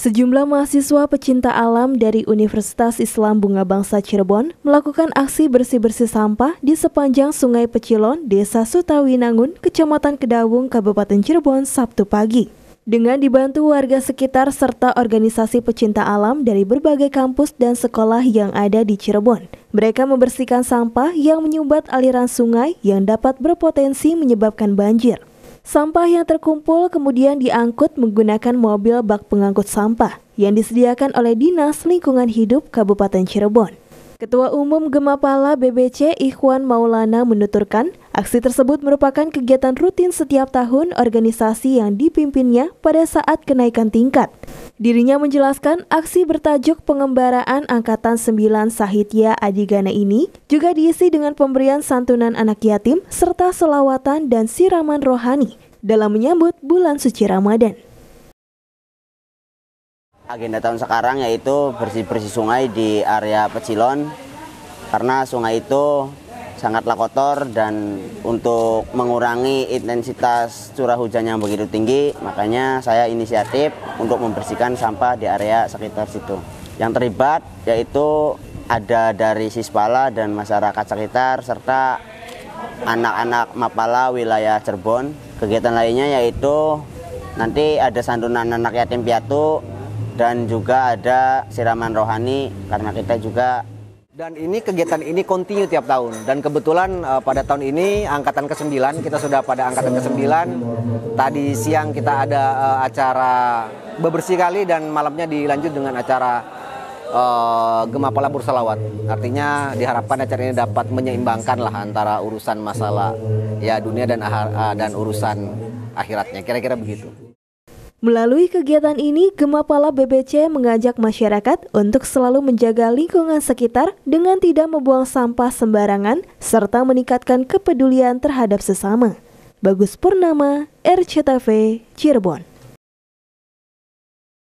Sejumlah mahasiswa pecinta alam dari Universitas Islam Bunga Bangsa Cirebon melakukan aksi bersih-bersih sampah di sepanjang Sungai Pecilon, Desa Sutawinangun, Kecamatan Kedawung, Kabupaten Cirebon, Sabtu pagi. Dengan dibantu warga sekitar serta organisasi pecinta alam dari berbagai kampus dan sekolah yang ada di Cirebon, mereka membersihkan sampah yang menyumbat aliran sungai yang dapat berpotensi menyebabkan banjir. Sampah yang terkumpul kemudian diangkut menggunakan mobil bak pengangkut sampah yang disediakan oleh Dinas Lingkungan Hidup Kabupaten Cirebon. Ketua Umum Gemapala BBC Ikhwan Maulana menuturkan, aksi tersebut merupakan kegiatan rutin setiap tahun organisasi yang dipimpinnya pada saat kenaikan tingkat. Dirinya menjelaskan aksi bertajuk pengembaraan Angkatan 9 Sahitya Adigana ini juga diisi dengan pemberian santunan anak yatim serta selawatan dan siraman rohani dalam menyambut bulan suci Ramadan. Agenda tahun sekarang yaitu bersih-bersih sungai di area Pecilon karena sungai itu sangatlah kotor dan untuk mengurangi intensitas curah hujan yang begitu tinggi makanya saya inisiatif untuk membersihkan sampah di area sekitar situ. Yang terlibat yaitu ada dari Sispala dan masyarakat sekitar serta anak-anak Mapala wilayah Cirebon. Kegiatan lainnya yaitu nanti ada santunan anak yatim piatu dan juga ada siraman rohani karena kita juga dan ini kegiatan ini kontinu tiap tahun dan kebetulan uh, pada tahun ini angkatan ke-9 kita sudah pada angkatan ke-9. Tadi siang kita ada uh, acara bebersih kali dan malamnya dilanjut dengan acara uh, eh, Gemapala Bursalawat. Artinya diharapkan acara ini dapat menyeimbangkan lah antara urusan masalah ya dunia dan uh, dan urusan akhiratnya. Kira-kira begitu. Melalui kegiatan ini, Gemapala BBC mengajak masyarakat untuk selalu menjaga lingkungan sekitar dengan tidak membuang sampah sembarangan serta meningkatkan kepedulian terhadap sesama. Bagus Purnama, RCTV, Cirebon.